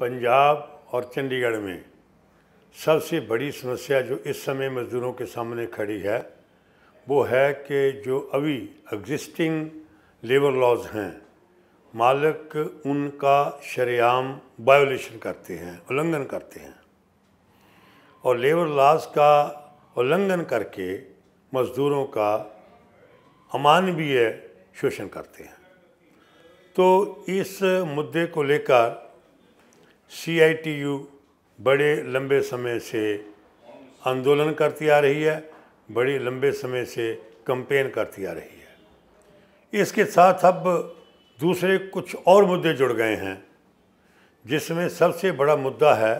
पंजाब और चंडीगढ़ में सबसे बड़ी समस्या जो इस समय मज़दूरों के सामने खड़ी है वो है कि जो अभी एग्जिस्टिंग लेबर लॉज हैं मालिक उनका शरेआम वायोलेशन करते हैं उल्लंघन करते हैं और लेबर लॉज का उल्लंघन करके मज़दूरों का अमानवीय शोषण करते हैं तो इस मुद्दे को लेकर सीआईटीयू बड़े लंबे समय से आंदोलन करती आ रही है बड़े लंबे समय से कंपेन करती आ रही है इसके साथ अब दूसरे कुछ और मुद्दे जुड़ गए हैं जिसमें सबसे बड़ा मुद्दा है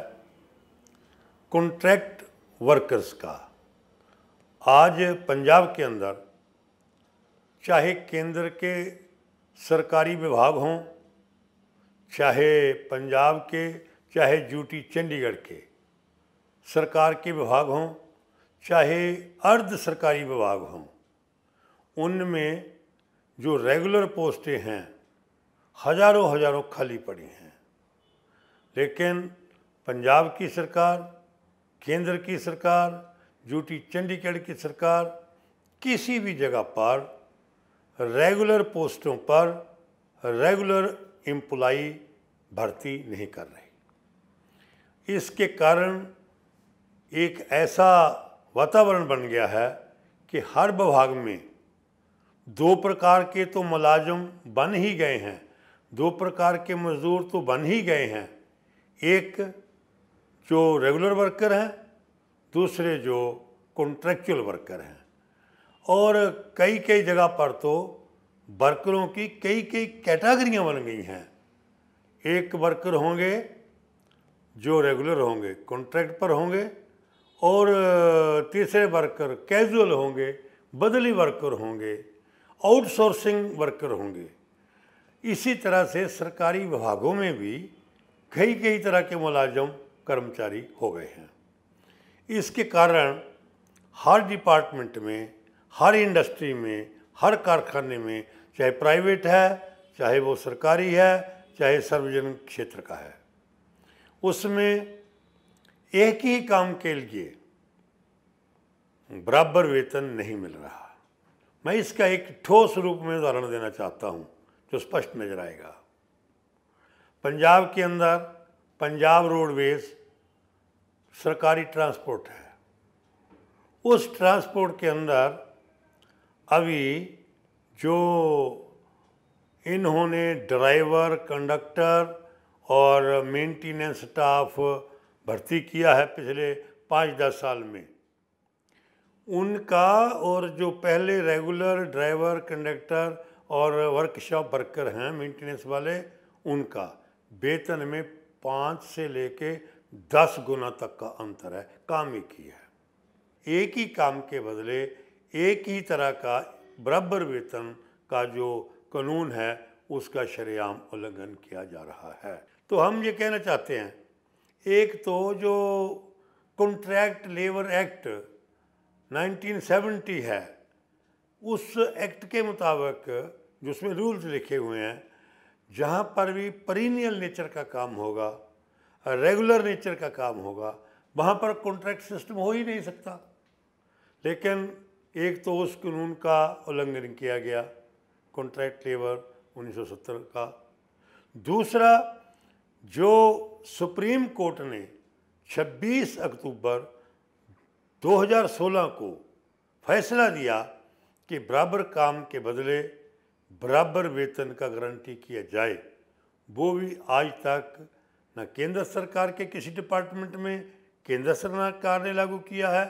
कॉन्ट्रैक्ट वर्कर्स का आज पंजाब के अंदर चाहे केंद्र के सरकारी विभाग हों चाहे पंजाब के चाहे ड्यूटी चंडीगढ़ के सरकार के विभाग हों चाहे अर्ध सरकारी विभाग हों उनमें जो रेगुलर पोस्टें हैं हजारों हजारों खाली पड़ी हैं लेकिन पंजाब की सरकार केंद्र की सरकार ड्यूटी चंडीगढ़ की सरकार किसी भी जगह पर रेगुलर पोस्टों पर रेगुलर एम्प्लाई भर्ती नहीं कर रही इसके कारण एक ऐसा वातावरण बन गया है कि हर विभाग में दो प्रकार के तो मुलाजम बन ही गए हैं दो प्रकार के मज़दूर तो बन ही गए हैं एक जो रेगुलर वर्कर हैं दूसरे जो कॉन्ट्रेक्चुअल वर्कर हैं और कई कई जगह पर तो वर्करों की कई कई कैटेगरियां बन गई हैं एक वर्कर होंगे जो रेगुलर होंगे कॉन्ट्रैक्ट पर होंगे और तीसरे वर्कर कैजुअल होंगे बदली वर्कर होंगे आउटसोर्सिंग वर्कर होंगे इसी तरह से सरकारी विभागों में भी कई कई तरह के मुलाजम कर्मचारी हो गए हैं इसके कारण हर डिपार्टमेंट में हर इंडस्ट्री में हर कारखाने में चाहे प्राइवेट है चाहे वो सरकारी है चाहे सार्वजनिक क्षेत्र का है उसमें एक ही काम के लिए बराबर वेतन नहीं मिल रहा मैं इसका एक ठोस रूप में उदाहरण देना चाहता हूँ जो स्पष्ट नजर आएगा पंजाब के अंदर पंजाब रोडवेज सरकारी ट्रांसपोर्ट है उस ट्रांसपोर्ट के अंदर अभी जो इन्होंने ड्राइवर कंडक्टर और मेंटेनेंस स्टाफ भर्ती किया है पिछले पाँच दस साल में उनका और जो पहले रेगुलर ड्राइवर कंडक्टर और वर्कशॉप वर्कर हैं मेंटेनेंस वाले उनका वेतन में पाँच से लेके दस गुना तक का अंतर है काम एक ही है एक ही काम के बदले एक ही तरह का बराबर वेतन का जो कानून है उसका शरेआम उल्लंघन किया जा रहा है तो हम ये कहना चाहते हैं एक तो जो कॉन्ट्रैक्ट लेबर एक्ट 1970 है उस एक्ट के मुताबिक जिसमें रूल्स लिखे हुए हैं जहाँ पर भी परीनियल नेचर का काम होगा रेगुलर नेचर का काम होगा वहाँ पर कॉन्ट्रैक्ट सिस्टम हो ही नहीं सकता लेकिन एक तो उस कानून का उल्लंघन किया गया कॉन्ट्रैक्ट लेबर 1970 का दूसरा जो सुप्रीम कोर्ट ने 26 अक्टूबर 2016 को फैसला दिया कि बराबर काम के बदले बराबर वेतन का गारंटी किया जाए वो भी आज तक न केंद्र सरकार के किसी डिपार्टमेंट में केंद्र सरकार ने लागू किया है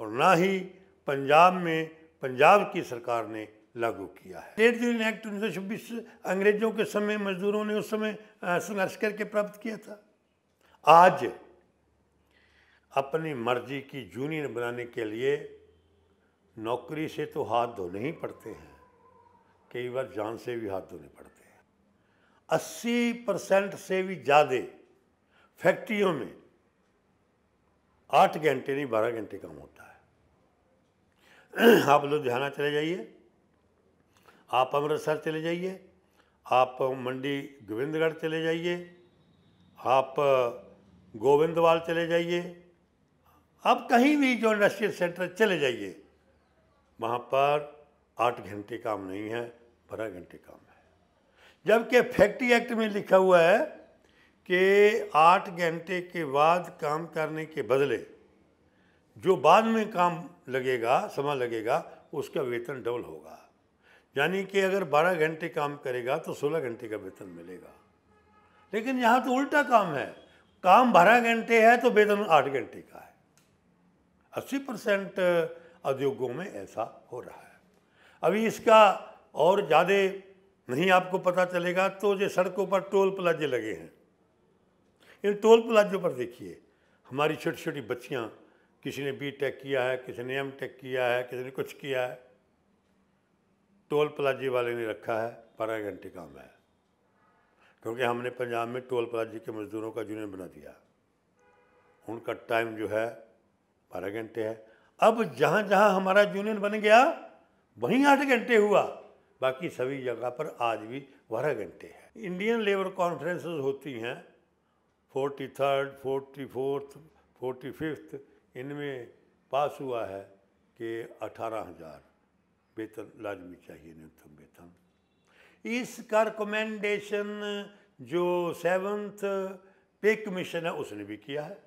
और ना ही पंजाब में पंजाब की सरकार ने लागू किया है ट्रेड यूनियन एक्ट उन्नीस अंग्रेजों के समय मजदूरों ने उस समय संघर्ष करके प्राप्त किया था आज अपनी मर्जी की जूनियर बनाने के लिए नौकरी से तो हाथ धोने ही पड़ते हैं कई बार जान से भी हाथ धोने पड़ते हैं अस्सी परसेंट से भी ज़्यादा फैक्ट्रियों में आठ घंटे नहीं बारह घंटे काम होता आप लुधियाना चले जाइए आप अमृतसर चले जाइए आप मंडी गोविंदगढ़ चले जाइए आप गोविंदवाल चले जाइए आप कहीं भी जो इंडस्ट्रियल सेंटर चले जाइए वहाँ पर आठ घंटे काम नहीं है बारह घंटे काम है जबकि फैक्ट्री एक्ट में लिखा हुआ है कि आठ घंटे के बाद काम करने के बदले जो बाद में काम लगेगा समय लगेगा उसका वेतन डबल होगा यानी कि अगर 12 घंटे काम करेगा तो 16 घंटे का वेतन मिलेगा लेकिन यहाँ तो उल्टा काम है काम बारह घंटे है तो वेतन आठ घंटे का है अस्सी परसेंट उद्योगों में ऐसा हो रहा है अभी इसका और ज़्यादा नहीं आपको पता चलेगा तो ये सड़कों पर टोल प्लाजे लगे हैं इन टोल प्लाजों पर देखिए हमारी छोटी छोटी बच्चियाँ किसी ने बी टेक किया है किसी ने एम टेक किया है किसी ने कुछ किया है टोल प्लाजी वाले ने रखा है बारह घंटे काम है क्योंकि हमने पंजाब में टोल प्लाजी के मज़दूरों का यूनियन बना दिया उनका टाइम जो है बारह घंटे है अब जहाँ जहाँ हमारा यूनियन बन गया वहीं आठ घंटे हुआ बाकी सभी जगह पर आज भी बारह घंटे है इंडियन लेबर कॉन्फ्रेंसेस होती हैं forty third forty fourth forty fifth इनमें पास हुआ है कि अठारह हज़ार वेतन लाजमी चाहिए न्यूनतम वेतन इसका रिकमेंडेशन जो सेवन्थ पे कमीशन है उसने भी किया है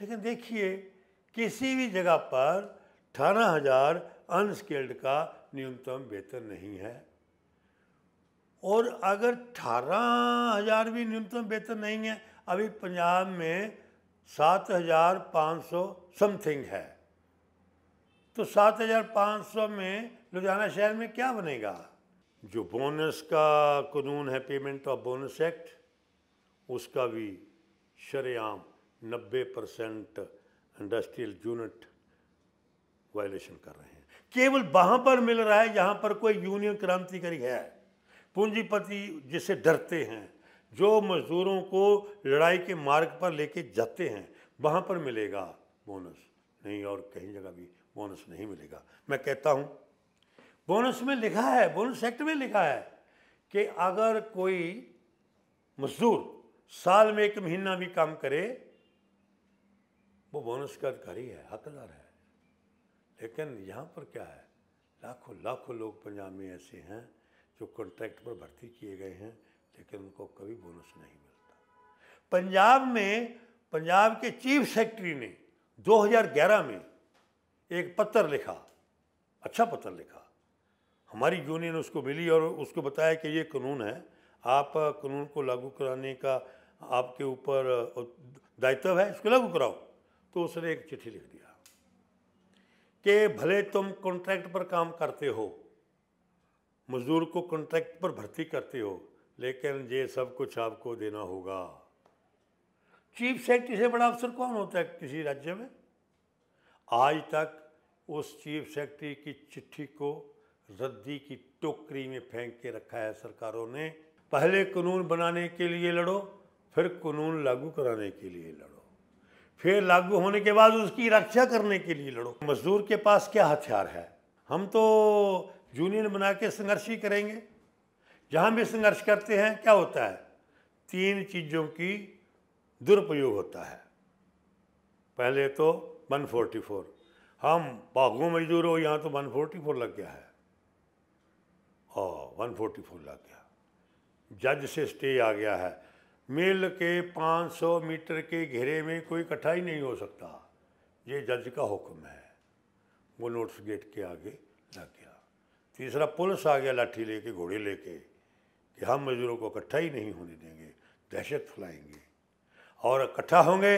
लेकिन देखिए किसी भी जगह पर अठारह हज़ार अनस्किल्ड का न्यूनतम वेतन नहीं है और अगर अठारह हज़ार भी न्यूनतम वेतन नहीं है अभी पंजाब में सात हज़ार पाँच सौ समथिंग है तो सात हज़ार पाँच सौ में लुधियाना शहर में क्या बनेगा जो बोनस का कानून है पेमेंट ऑफ बोनस एक्ट उसका भी शरेआम नब्बे परसेंट इंडस्ट्रियल यूनिट वायलेशन कर रहे हैं केवल वहाँ पर मिल रहा है जहाँ पर कोई यूनियन क्रांतिकारी है पूंजीपति जिसे डरते हैं जो मज़दूरों को लड़ाई के मार्ग पर लेके जाते हैं वहाँ पर मिलेगा बोनस नहीं और कहीं जगह भी बोनस नहीं मिलेगा मैं कहता हूँ बोनस में लिखा है बोनस एक्ट में लिखा है कि अगर कोई मजदूर साल में एक महीना भी काम करे वो बोनस का अधिकारी है हकदार है लेकिन यहाँ पर क्या है लाखों लाखों लोग पंजाब में ऐसे हैं जो कॉन्ट्रैक्ट पर भर्ती किए गए हैं लेकिन उनको कभी बोनस नहीं मिलता पंजाब में पंजाब के चीफ सेक्रेटरी ने 2011 में एक पत्र लिखा अच्छा पत्र लिखा हमारी यूनियन उसको मिली और उसको बताया कि ये कानून है आप कानून को लागू कराने का आपके ऊपर दायित्व है इसको लागू कराओ तो उसने एक चिट्ठी लिख दिया कि भले तुम कॉन्ट्रैक्ट पर काम करते हो मज़दूर को कॉन्ट्रैक्ट पर भर्ती करते हो लेकिन ये सब कुछ आपको देना होगा चीफ सेक्रेटरी से बड़ा अफसर कौन होता है किसी राज्य में आज तक उस चीफ सेक्रेटरी की चिट्ठी को रद्दी की टोकरी में फेंक के रखा है सरकारों ने पहले कानून बनाने के लिए लड़ो फिर कानून लागू कराने के लिए लड़ो फिर लागू होने के बाद उसकी रक्षा करने के लिए लड़ो मजदूर के पास क्या हथियार है हम तो यूनियन बना के संघर्ष ही करेंगे जहाँ भी संघर्ष करते हैं क्या होता है तीन चीज़ों की दुरुपयोग होता है पहले तो 144 हम बाघों मजदूर हो यहाँ तो 144 लग गया है और 144 लग गया जज से स्टे आ गया है मिल के 500 मीटर के घेरे में कोई कठाई ही नहीं हो सकता ये जज का हुक्म है वो नोट्स गेट के आगे लग गया तीसरा पुलिस आ गया लाठी लेके घोड़े लेके कि हम मजदूरों को इकट्ठा ही नहीं होने देंगे दहशत फैलाएंगे और इकट्ठा होंगे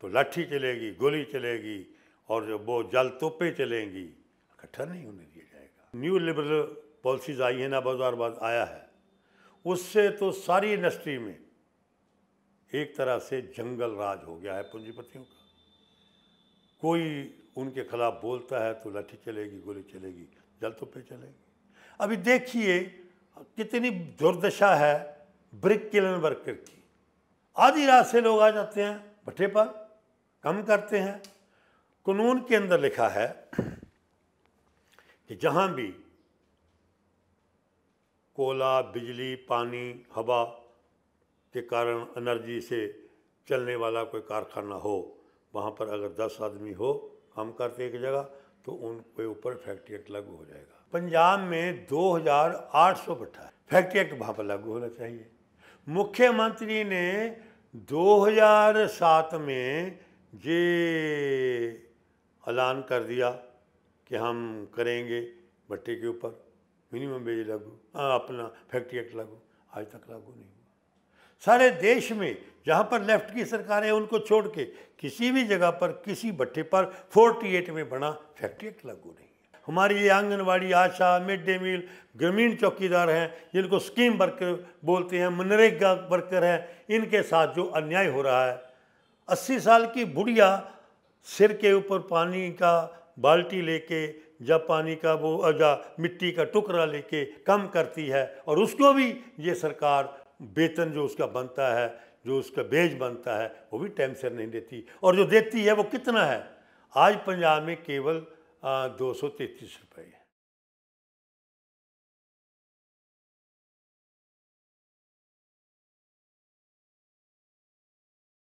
तो लाठी चलेगी गोली चलेगी और जो वो जल तोपे चलेंगी इकट्ठा नहीं होने दिया जाएगा न्यू लिबरल पॉलिसीज आई है ना बाजार बाद आया है उससे तो सारी इंडस्ट्री में एक तरह से जंगल राज हो गया है पूंजीपतियों का कोई उनके खिलाफ बोलता है तो लाठी चलेगी गोली चलेगी जल तोपे चलेगी अभी देखिए कितनी दुर्दशा है ब्रिक किलन वर्कर की आधी रात से लोग आ जाते हैं भट्टे पर कम करते हैं कानून के अंदर लिखा है कि जहाँ भी कोला बिजली पानी हवा के कारण एनर्जी से चलने वाला कोई कारखाना हो वहाँ पर अगर दस आदमी हो काम करते एक जगह तो उनके ऊपर फैक्ट्री एक्ट लागू हो जाएगा पंजाब में 2,800 सौ भट्ठा फैक्ट्री एक्ट वहाँ पर लागू होना चाहिए मुख्यमंत्री ने 2007 में ये ऐलान कर दिया कि हम करेंगे भट्टे के ऊपर मिनिमम वेज लागू अपना फैक्ट्री एक्ट लागू आज तक लागू नहीं हुआ सारे देश में जहाँ पर लेफ्ट की सरकार है उनको छोड़ के किसी भी जगह पर किसी भट्टे पर 48 में बना फैक्ट्री एक्ट लागू नहीं हमारी ये anganwadi ASHA mid day meal ग्रामीण चौकीदार हैं जिनको स्कीम वर्कर बोलते हैं मनरेगा वर्कर हैं इनके साथ जो अन्याय हो रहा है अस्सी साल की बुढ़िया सिर के ऊपर पानी का बाल्टी लेके या पानी का वो या मिट्टी का टुकड़ा लेके कम करती है और उसको भी ये सरकार वेतन जो उसका बनता है जो उसका बेज बनता है वो भी टाइम से नहीं देती और जो देती है वो कितना है आज पंजाब में केवल हाँ, दो सौ तैंतीस रुपये